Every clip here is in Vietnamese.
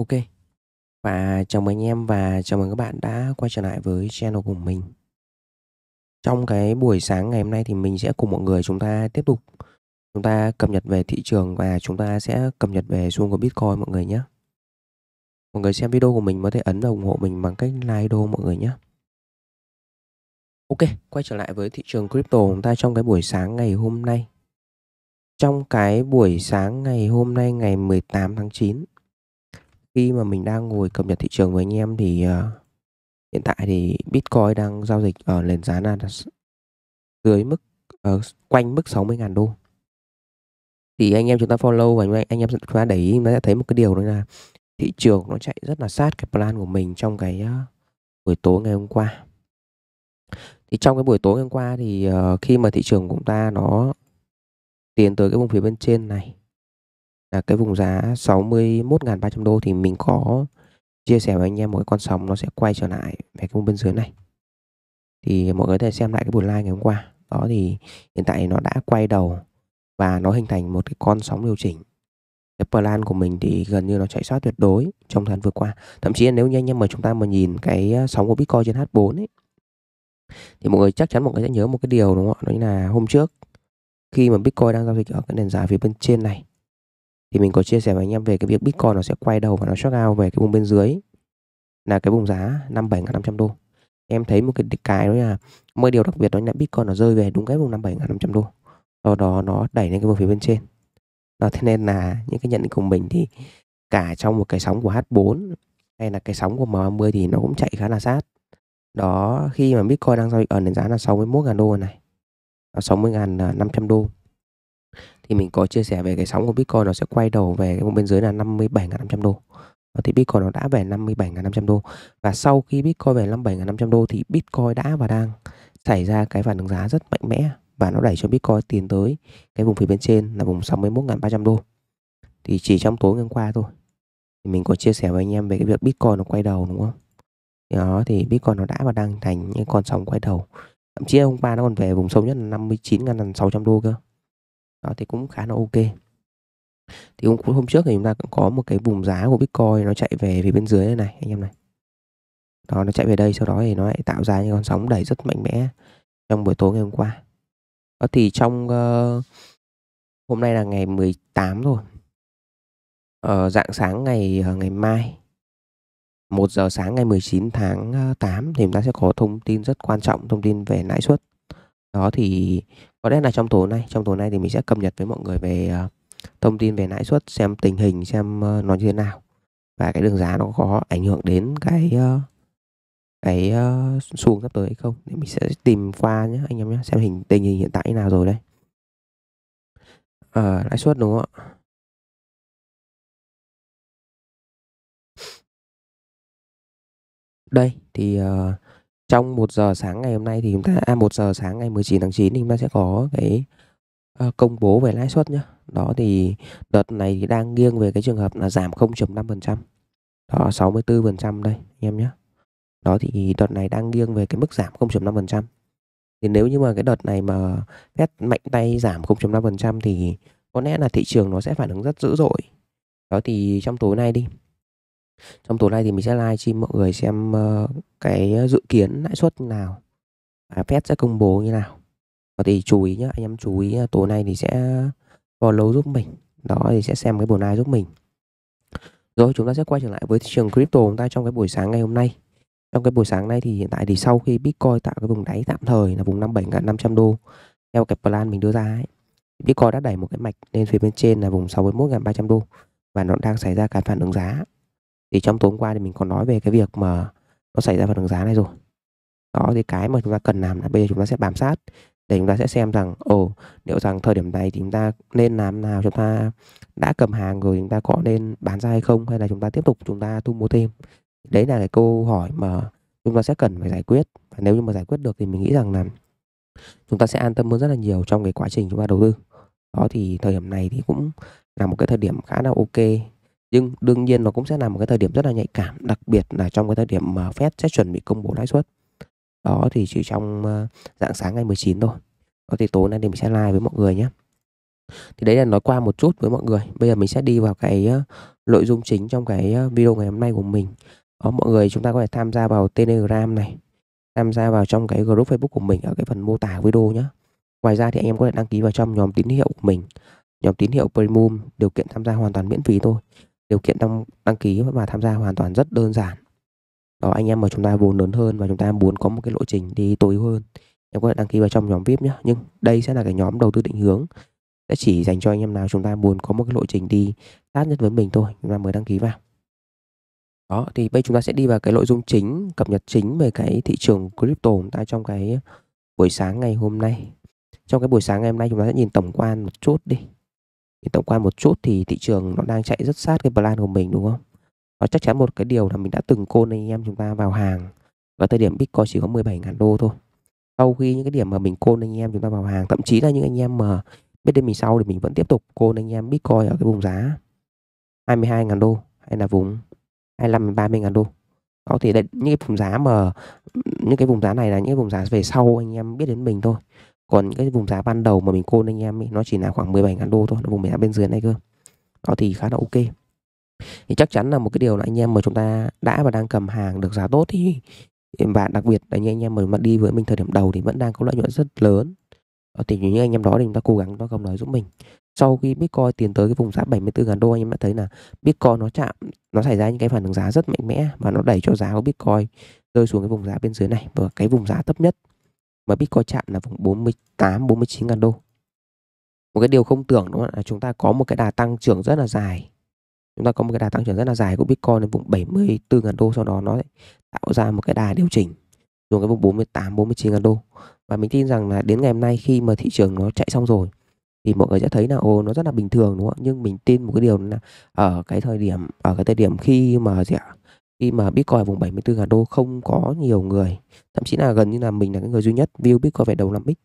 Ok, và chào mừng anh em và chào mừng các bạn đã quay trở lại với channel của mình. Trong cái buổi sáng ngày hôm nay thì mình sẽ cùng mọi người chúng ta tiếp tục chúng ta cập nhật về thị trường và chúng ta sẽ cập nhật về xu của Bitcoin mọi người nhé. Mọi người xem video của mình có thể ấn và ủng hộ mình bằng cách like đô mọi người nhé. Ok, quay trở lại với thị trường crypto chúng ta trong cái buổi sáng ngày hôm nay. Trong cái buổi sáng ngày hôm nay ngày 18 tháng 9 khi mà mình đang ngồi cập nhật thị trường với anh em thì uh, hiện tại thì Bitcoin đang giao dịch ở nền giá là dưới mức uh, quanh mức 60.000 đô. Thì anh em chúng ta follow và anh, em chúng ta để ý nó sẽ thấy một cái điều đó là thị trường nó chạy rất là sát cái plan của mình trong cái uh, buổi tối ngày hôm qua. Thì trong cái buổi tối ngày hôm qua thì uh, khi mà thị trường của chúng ta nó tiến tới cái vùng phía bên trên này là cái vùng giá 61.300 đô thì mình có chia sẻ với anh em một cái con sóng nó sẽ quay trở lại về cái vùng bên dưới này thì mọi người có thể xem lại cái buổi live ngày hôm qua đó thì hiện tại nó đã quay đầu và nó hình thành một cái con sóng điều chỉnh cái plan của mình thì gần như nó chạy sát tuyệt đối trong thời gian vừa qua thậm chí là nếu như anh em mà chúng ta mà nhìn cái ờ, sóng của bitcoin trên h4 ấy thì mọi người chắc chắn mọi người sẽ nhớ một cái điều đúng không ạ đó là hôm trước khi mà bitcoin đang giao dịch ở cái nền giá phía bên trên này thì mình có chia sẻ với anh em về cái việc Bitcoin nó sẽ quay đầu và nó short out về cái vùng bên dưới là cái vùng giá 57 500 đô em thấy một cái cái đó là một điều đặc biệt đó là Bitcoin nó rơi về đúng cái vùng 57 500 đô sau đó nó đẩy lên cái vùng phía bên trên đó, thế nên là những cái nhận định của mình thì cả trong một cái sóng của H4 hay là cái sóng của M30 thì nó cũng chạy khá là sát đó khi mà Bitcoin đang giao dịch ở nền giá là 61.000 đô này 60.500 à, đô thì mình có chia sẻ về cái sóng của Bitcoin nó sẽ quay đầu về cái vùng bên dưới là 57.500 đô thì Bitcoin nó đã về 57.500 đô và sau khi Bitcoin về 57.500 đô thì Bitcoin đã và đang xảy ra cái phản ứng giá rất mạnh mẽ và nó đẩy cho Bitcoin tiến tới cái vùng phía bên trên là vùng 61.300 đô thì chỉ trong tối ngày hôm qua thôi thì mình có chia sẻ với anh em về cái việc Bitcoin nó quay đầu đúng không đó thì Bitcoin nó đã và đang thành những con sóng quay đầu thậm chí hôm qua nó còn về vùng sâu nhất là 59.600 đô cơ đó thì cũng khá là ok thì cũng hôm trước thì chúng ta cũng có một cái vùng giá của Bitcoin nó chạy về phía bên dưới này, anh em này đó nó chạy về đây sau đó thì nó lại tạo ra những con sóng đẩy rất mạnh mẽ trong buổi tối ngày hôm qua đó thì trong uh, hôm nay là ngày 18 rồi ở ờ, dạng sáng ngày uh, ngày mai 1 giờ sáng ngày 19 tháng 8 thì chúng ta sẽ có thông tin rất quan trọng thông tin về lãi suất đó thì có lẽ là trong tối nay, trong tối nay thì mình sẽ cập nhật với mọi người về, ờ, thông tin về lãi suất, xem tình hình xem, ờ, nó như thế nào và cái đường giá nó có ảnh hưởng đến cái, ờ, cái, ơ, xu hướng sắp tới hay không. Thì mình sẽ tìm qua nhé anh em nhé xem hình tình hình hiện tại như nào rồi đây. Ờ, lãi suất, đúng không ạ? Đây, thì, ờ trong một giờ sáng ngày hôm nay thì chúng ta à một giờ sáng ngày 19 tháng 9 thì chúng ta sẽ có cái uh, công bố về lãi suất nhá. Đó thì đợt này thì đang nghiêng về cái trường hợp là giảm 0.5%. Đó 64% đây anh em nhé. Đó thì đợt này đang nghiêng về cái mức giảm 0.5%. Thì nếu như mà cái đợt này mà Fed mạnh tay giảm 0.5% thì có lẽ là thị trường nó sẽ phản ứng rất dữ dội. Đó thì trong tối nay đi trong tối nay thì mình sẽ live stream mọi người xem ờ, cái dự kiến lãi suất nào và Fed sẽ công bố như nào và thì chú ý nhé anh em chú ý tối nay thì sẽ follow giúp mình đó thì sẽ xem cái buổi live giúp mình rồi chúng ta sẽ quay trở lại với thị trường crypto chúng ta trong cái buổi sáng ngày hôm nay trong cái buổi sáng nay thì hiện tại thì sau khi Bitcoin tạo cái vùng đáy tạm thời là vùng 57.500 đô theo cái plan mình đưa ra ấy Bitcoin đã đẩy một cái mạch lên phía bên trên là vùng 61.300 đô và nó đang xảy ra cái phản ứng giá thì trong tối hôm qua thì mình còn nói về cái việc mà nó xảy ra vào đường giá này rồi đó thì cái mà chúng ta cần làm là bây giờ chúng ta sẽ bám sát để chúng ta sẽ xem rằng ồ oh, liệu rằng thời điểm này thì chúng ta nên làm nào chúng ta đã cầm hàng rồi chúng ta có nên bán ra hay không hay là chúng ta tiếp tục chúng ta thu mua thêm đấy là cái câu hỏi mà chúng ta sẽ cần phải giải quyết và nếu như mà giải quyết được thì mình nghĩ rằng là chúng ta sẽ an tâm hơn rất là nhiều trong cái quá trình chúng ta đầu tư đó thì thời điểm này thì cũng là một cái thời điểm khá là ok nhưng đương nhiên nó cũng sẽ là một cái thời điểm rất là nhạy cảm đặc biệt là trong cái thời điểm mà Fed sẽ chuẩn bị công bố lãi suất đó thì chỉ trong ờ, dạng sáng ngày 19 thôi đó thì tối nay thì mình sẽ live với mọi người nhé thì đấy là nói qua một chút với mọi người bây giờ mình sẽ đi vào cái ờ, nội dung chính trong cái ờ, video ngày hôm nay của mình đó mọi người chúng ta có thể tham gia vào telegram này tham gia vào trong cái group facebook của mình ở cái phần mô tả video nhé ngoài ra thì anh em có thể đăng ký vào trong nhóm tín hiệu của mình nhóm tín hiệu premium điều kiện tham gia hoàn toàn miễn phí thôi điều kiện đăng, đăng ký và tham gia hoàn toàn rất đơn giản đó anh em mà chúng ta vốn lớn hơn và chúng ta muốn có một cái lộ trình đi tối hơn em có thể đăng ký vào trong nhóm vip nhé nhưng đây sẽ là cái nhóm đầu tư định hướng sẽ chỉ dành cho anh em nào chúng ta muốn có một cái lộ trình đi sát nhất với mình thôi chúng ta mới đăng ký vào đó thì bây chúng ta sẽ đi vào cái nội dung chính cập nhật chính về cái thị trường crypto chúng ta trong cái buổi sáng ngày hôm nay trong cái buổi sáng ngày hôm nay chúng ta sẽ nhìn tổng quan một chút đi tổng quan một chút thì thị trường nó đang chạy rất sát cái plan của mình đúng không? Nó chắc chắn một cái điều là mình đã từng côn anh em chúng ta vào hàng và thời điểm Bitcoin chỉ có 17.000 đô thôi. Sau khi những cái điểm mà mình côn anh em chúng ta vào hàng, thậm chí là những anh em mà biết đến mình sau thì mình vẫn tiếp tục côn anh em Bitcoin ở cái vùng giá 22.000 đô hay là vùng 25 30.000 đô. Có thể đây, những cái vùng giá mà những cái vùng giá này là những cái vùng giá về sau anh em biết đến mình thôi còn cái vùng giá ban đầu mà mình côn anh em ấy, nó chỉ là khoảng 17 ngàn đô thôi nó vùng giá bên dưới này cơ đó thì khá là ok thì chắc chắn là một cái điều là anh em mà chúng ta đã và đang cầm hàng được giá tốt thì và đặc biệt là như anh em mà đi với mình thời điểm đầu thì vẫn đang có lợi nhuận rất lớn ở ờ, tình như anh em đó thì chúng ta cố gắng nó không nói giúp mình sau khi Bitcoin tiến tới cái vùng giá 74 ngàn đô anh em đã thấy là Bitcoin nó chạm nó xảy ra những cái phản ứng giá rất mạnh mẽ và nó đẩy cho giá của Bitcoin rơi xuống cái vùng giá bên dưới này và cái vùng giá thấp nhất và Bitcoin chạm là vùng 48 49 ngàn đô. Một cái điều không tưởng đúng không? là chúng ta có một cái đà tăng trưởng rất là dài. Chúng ta có một cái đà tăng trưởng rất là dài của Bitcoin lên vùng 74 ngàn đô sau đó nó tạo ra một cái đà điều chỉnh xuống cái vùng 48 49 ngàn đô. Và mình tin rằng là đến ngày hôm nay khi mà thị trường nó chạy xong rồi thì mọi người sẽ thấy là ồ nó rất là bình thường đúng không ạ nhưng mình tin một cái điều là ở cái thời điểm ở cái thời điểm khi mà gì ạ khi mà Bitcoin ở vùng 74 ngàn đô không có nhiều người thậm chí là gần như là mình là cái người duy nhất view Bitcoin về đầu năm bích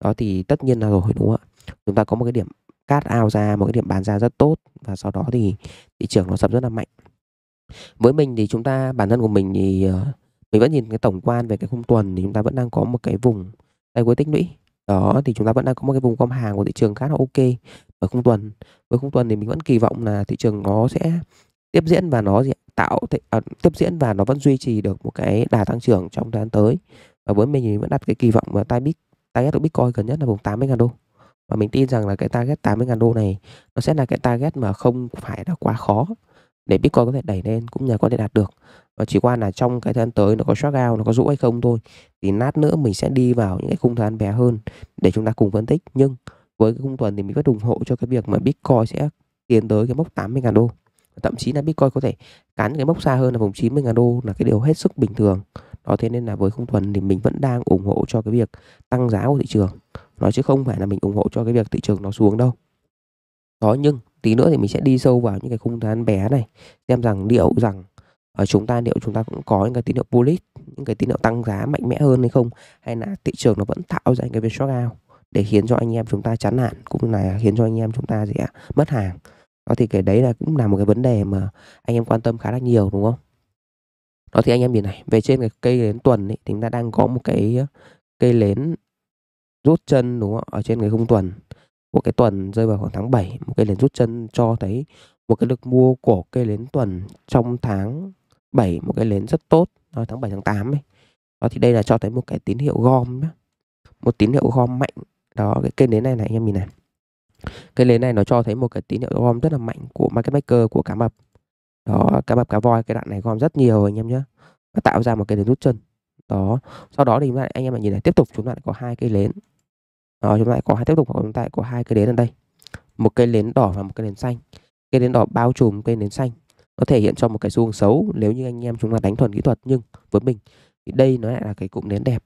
đó thì tất nhiên là rồi đúng không ạ chúng ta có một cái điểm cắt ao ra một cái điểm bán ra rất tốt và sau đó thì thị trường nó sập rất là mạnh với mình thì chúng ta bản thân của mình thì ờ, mình vẫn nhìn cái tổng quan về cái khung tuần thì chúng ta vẫn đang có một cái vùng tay cuối tích lũy đó thì chúng ta vẫn đang có một cái vùng gom hàng của thị trường khá là ok ở khung tuần với khung tuần thì mình vẫn kỳ vọng là thị trường nó sẽ tiếp diễn và nó gì tạo ờ, tiếp diễn và nó vẫn duy trì được một cái đà tăng trưởng trong thời gian tới và với mình thì vẫn đặt cái kỳ vọng là target target của Bitcoin gần nhất là vùng 80 ngàn đô và mình tin rằng là cái target 80 ngàn đô này nó sẽ là cái target mà không phải là quá khó để Bitcoin có thể đẩy lên cũng như có thể đạt được và chỉ qua là trong cái thời gian tới nó có short out nó có rũ hay không thôi thì nát nữa mình sẽ đi vào những cái khung thời gian bé hơn để chúng ta cùng phân tích nhưng với cái khung tuần thì mình vẫn ủng hộ cho cái việc mà Bitcoin sẽ tiến tới cái mốc 80 ngàn đô thậm chí là Bitcoin có thể cán cái mốc xa hơn là vùng 90 ngàn đô là cái điều hết sức bình thường đó thế nên là với không tuần thì mình vẫn đang ủng hộ cho cái việc tăng giá của thị trường nói chứ không phải là mình ủng hộ cho cái việc thị trường nó xuống đâu đó nhưng tí nữa thì mình sẽ đi sâu vào những cái khung gian bé này xem rằng liệu rằng ở ờ, chúng ta liệu chúng ta cũng có những cái tín hiệu bullish những cái tín hiệu tăng giá mạnh mẽ hơn hay không hay là thị trường nó vẫn tạo ra những cái việc short out để khiến cho anh em chúng ta chán nản cũng là khiến cho anh em chúng ta gì ạ, mất hàng đó thì cái đấy là cũng là một cái vấn đề mà anh em quan tâm khá là nhiều đúng không? Đó thì anh em nhìn này, về trên cái cây nến tuần ấy, thì chúng ta đang có một cái ờ, cây nến rút chân đúng không? Ở trên cái khung tuần của cái tuần rơi vào khoảng tháng 7, một cây nến rút chân cho thấy một cái lực mua của cây nến tuần trong tháng 7 một cái nến rất tốt, đó, tháng 7 tháng 8 ấy. Đó thì đây là cho thấy một cái tín hiệu gom Một tín hiệu gom mạnh. Đó cái cây nến này này anh em nhìn này cái lên này nó cho thấy một cái tín hiệu gom rất là mạnh của market maker của cá mập đó cá mập cá voi cái đoạn này gom rất nhiều anh em nhé nó tạo ra một cái nến rút chân đó sau đó thì chúng ta anh em lại nhìn này tiếp tục chúng ta lại có hai cây lến đó, chúng ta lại có hai tiếp tục chúng ta lại có hai cây lến ở đây một cây lến đỏ và một cây lến xanh cây lến đỏ bao trùm cây lến xanh nó thể hiện cho một cái xu hướng xấu nếu như anh em chúng ta đánh thuần kỹ thuật nhưng với mình thì đây nó lại là cái cụm nến đẹp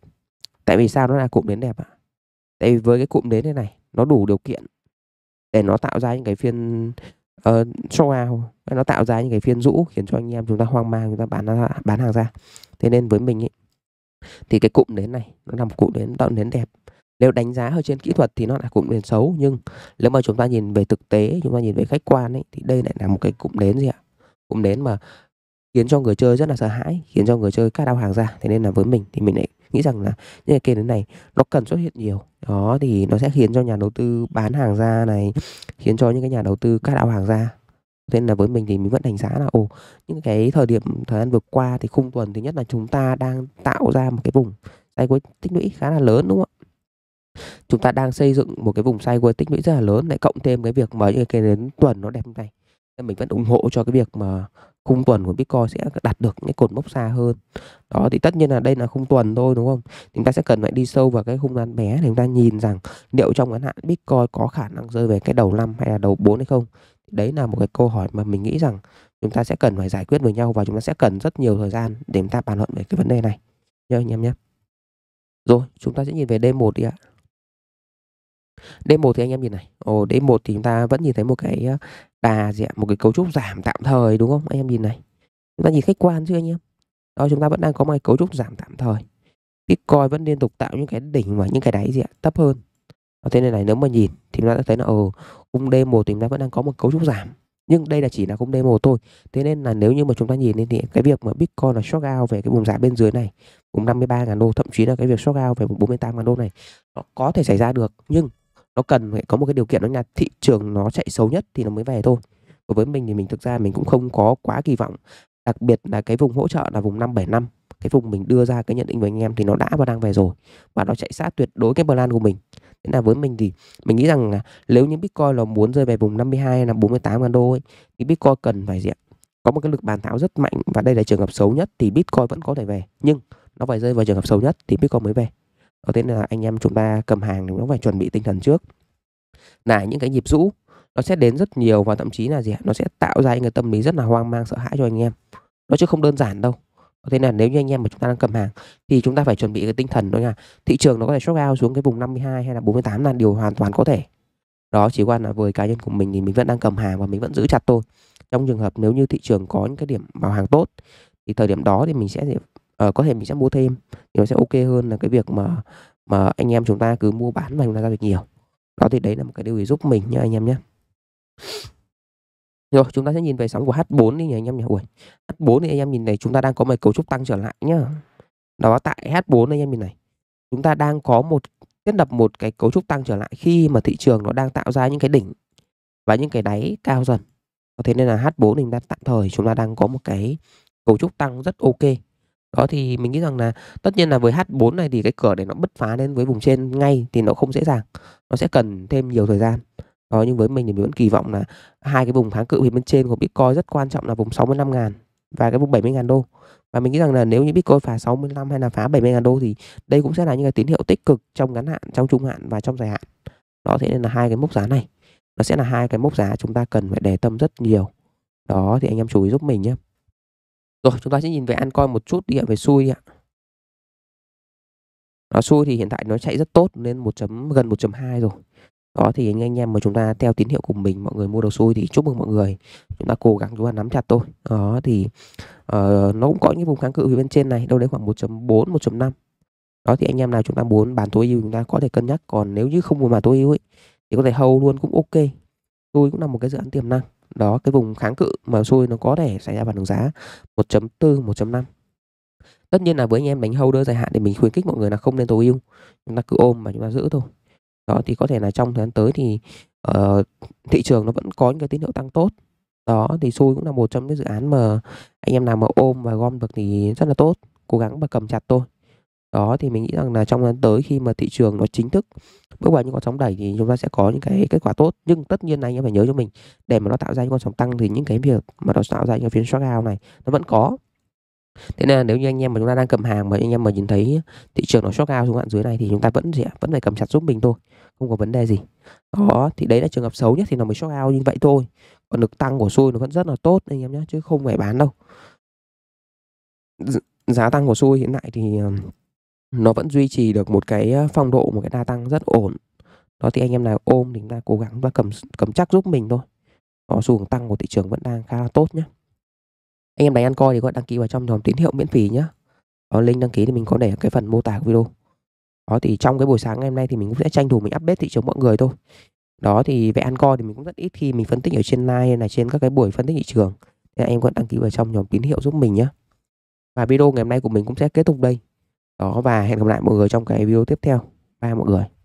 tại vì sao nó là cụm nến đẹp ạ à? tại vì với cái cụm nến này này nó đủ điều kiện để nó tạo ra những cái phiên uh, show out nó tạo ra những cái phiên rũ khiến cho anh em chúng ta hoang mang chúng ta bán ra, bán hàng ra thế nên với mình ý, thì cái cụm đến này nó là một cụm đến tạo đến đẹp nếu đánh giá ở trên kỹ thuật thì nó là cụm đến xấu nhưng nếu mà chúng ta nhìn về thực tế chúng ta nhìn về khách quan ấy thì đây lại là một cái cụm đến gì ạ cụm đến mà khiến cho người chơi rất là sợ hãi khiến cho người chơi cắt đau hàng ra thế nên là với mình thì mình lại nghĩ rằng là những cái kênh này nó cần xuất hiện nhiều đó thì nó sẽ khiến cho nhà đầu tư bán hàng ra này khiến cho những cái nhà đầu tư cắt ao hàng ra nên là với mình thì mình vẫn đánh giá là ồ những cái thời điểm thời gian vừa qua thì khung tuần thứ nhất là chúng ta đang tạo ra một cái vùng sideways tích lũy khá là lớn đúng không ạ chúng ta đang xây dựng một cái vùng sideways tích lũy rất là lớn lại cộng thêm cái việc mà những cái đến tuần nó đẹp như này nên mình vẫn ủng hộ cho cái việc mà khung tuần của Bitcoin sẽ đạt được những cột mốc xa hơn đó thì tất nhiên là đây là khung tuần thôi đúng không chúng ta sẽ cần phải đi sâu vào cái khung ngắn bé để chúng ta nhìn rằng liệu trong ngắn hạn Bitcoin có khả năng rơi về cái đầu năm hay là đầu 4 hay không đấy là một cái câu hỏi mà mình nghĩ rằng chúng ta sẽ cần phải giải quyết với nhau và chúng ta sẽ cần rất nhiều thời gian để chúng ta bàn luận về cái vấn đề này nhớ anh em nhé rồi chúng ta sẽ nhìn về đêm 1 đi ạ D1 thì anh em nhìn này Ồ, D1 thì chúng ta vẫn nhìn thấy một cái là gì ạ một cái cấu trúc giảm tạm thời đúng không anh em nhìn này chúng ta nhìn khách quan chưa anh em đó chúng ta vẫn đang có một cái cấu trúc giảm tạm thời Bitcoin vẫn liên tục tạo những cái đỉnh và những cái đáy gì ạ thấp hơn và thế này này nếu mà nhìn thì chúng ta đã thấy là ở ừ, cung d thì chúng ta vẫn đang có một cấu trúc giảm nhưng đây là chỉ là cung demo thôi thế nên là nếu như mà chúng ta nhìn lên thì cái việc mà Bitcoin là short out về cái vùng giá bên dưới này vùng 53.000 đô thậm chí là cái việc short out về vùng 48.000 đô này nó có thể xảy ra được nhưng nó cần phải có một cái điều kiện đó là thị trường nó chạy xấu nhất thì nó mới về thôi đối với mình thì mình thực ra mình cũng không có quá kỳ vọng đặc biệt là cái vùng hỗ trợ là vùng 575 cái vùng mình đưa ra cái nhận định với anh em thì nó đã và đang về rồi và nó chạy sát tuyệt đối cái plan của mình thế là với mình thì mình nghĩ rằng là nếu như Bitcoin là muốn rơi về vùng 52 hay là 48 ngàn đô ấy, thì Bitcoin cần phải diện có một cái lực bàn tháo rất mạnh và đây là trường hợp xấu nhất thì Bitcoin vẫn có thể về nhưng nó phải rơi vào trường hợp xấu nhất thì Bitcoin mới về đó thế là anh em chúng ta cầm hàng thì cũng phải chuẩn bị tinh thần trước là những cái nhịp rũ nó sẽ đến rất nhiều và thậm chí là gì nó sẽ tạo ra những cái tâm lý rất là hoang mang sợ hãi cho anh em nó chứ không đơn giản đâu thế là nếu như anh em mà chúng ta đang cầm hàng thì chúng ta phải chuẩn bị cái tinh thần đó nha thị trường nó có thể short out xuống cái vùng 52 hay là 48 là điều hoàn toàn có thể đó chỉ quan là với cá nhân của mình thì mình vẫn đang cầm hàng và mình vẫn giữ chặt thôi trong trường hợp nếu như thị trường có những cái điểm bảo hàng tốt thì thời điểm đó thì mình sẽ uh, có thể mình sẽ mua thêm thì nó sẽ ok hơn là cái việc mà mà anh em chúng ta cứ mua bán và chúng ta giao dịch nhiều đó thì đấy là một cái điều gì giúp mình nhé anh em nhé rồi chúng ta sẽ nhìn về sóng của H4 đi nhỉ anh em nhỉ Ui, H4 thì anh em nhìn này chúng ta đang có một cấu trúc tăng trở lại nhá đó tại H4 anh em nhìn này chúng ta đang có một thiết lập một cái cấu trúc tăng trở lại khi mà thị trường nó đang tạo ra những cái đỉnh và những cái đáy cao dần thế nên là H4 mình đang tạm thời chúng ta đang có một cái cấu trúc tăng rất ok đó thì mình nghĩ rằng là tất nhiên là với H4 này thì cái cửa để nó bứt phá lên với vùng trên ngay thì nó không dễ dàng nó sẽ cần thêm nhiều thời gian đó nhưng với mình thì mình vẫn kỳ vọng là hai cái vùng kháng cự về bên trên của Bitcoin rất quan trọng là vùng 65 ngàn và cái vùng 70 ngàn đô và mình nghĩ rằng là nếu như Bitcoin phá 65 hay là phá 70 ngàn đô thì đây cũng sẽ là những cái tín hiệu tích cực trong ngắn hạn, trong trung hạn và trong dài hạn. Đó thế nên là hai cái mốc giá này nó sẽ là hai cái mốc giá chúng ta cần phải để tâm rất nhiều. Đó thì anh em chú ý giúp mình nhé. Rồi chúng ta sẽ nhìn về coi một chút đi ạ, về xui ạ. Nó à, xui thì hiện tại nó chạy rất tốt lên một Chấm, gần 1.2 rồi. Đó thì anh, anh em mà chúng ta theo tín hiệu của mình mọi người mua đầu xui thì chúc mừng mọi người. Chúng ta cố gắng chúng ta nắm chặt thôi. Đó thì uh, nó cũng có những vùng kháng cự phía bên trên này đâu đấy khoảng 1.4 1.5. Đó thì anh em nào chúng ta muốn bàn tối ưu chúng ta có thể cân nhắc còn nếu như không muốn bàn tối ưu ấy thì có thể hầu luôn cũng ok. Tôi cũng là một cái dự án tiềm năng đó cái vùng kháng cự mà xui nó có thể xảy ra phản ứng giá 1.4 1.5 tất nhiên là với anh em đánh đơn dài hạn thì mình khuyến khích mọi người là không nên tối ưu chúng ta cứ ôm mà chúng ta giữ thôi đó thì có thể là trong thời gian tới thì uh, thị trường nó vẫn có những cái tín hiệu tăng tốt đó thì xui cũng là một trong những dự án mà anh em nào mà ôm và gom được thì rất là tốt cố gắng và cầm chặt thôi đó thì mình nghĩ rằng là trong tháng tới khi mà thị trường nó chính thức bước vào những con sóng đẩy thì chúng ta sẽ có những cái kết quả tốt nhưng tất nhiên là anh em phải nhớ cho mình để mà nó tạo ra những con sóng tăng thì những cái việc mà nó tạo ra những phiên short out này nó vẫn có thế nên là nếu như anh em mà chúng ta đang cầm hàng mà anh em mà nhìn thấy thị trường nó short out xuống hạn dưới này thì chúng ta vẫn gì vẫn phải cầm chặt giúp mình thôi không có vấn đề gì đó thì đấy là trường hợp xấu nhất thì nó mới short out như vậy thôi còn lực tăng của xuôi nó vẫn rất là tốt anh em nhé chứ không phải bán đâu giá tăng của xuôi hiện tại thì ờ, nó vẫn duy trì được một cái ờ, phong độ một cái đa tăng rất ổn đó thì anh em nào ôm thì chúng ta cố gắng và cầm cầm chắc giúp mình thôi có xu hướng tăng của thị trường vẫn đang khá là tốt nhé anh em đánh ăn coi thì có đăng ký vào trong nhóm tín hiệu miễn phí nhé đó, link đăng ký thì mình có để ở cái phần mô tả của video đó thì trong cái buổi sáng ngày hôm nay thì mình cũng sẽ tranh thủ mình update thị trường mọi người thôi đó thì về ăn coi thì mình cũng rất ít khi mình phân tích ở trên live hay là trên các cái buổi phân tích thị trường nên em vẫn đăng ký vào trong nhóm tín hiệu giúp mình nhé và video ngày hôm nay của mình cũng sẽ kết thúc đây đó và hẹn gặp lại mọi người trong cái video tiếp theo bye mọi người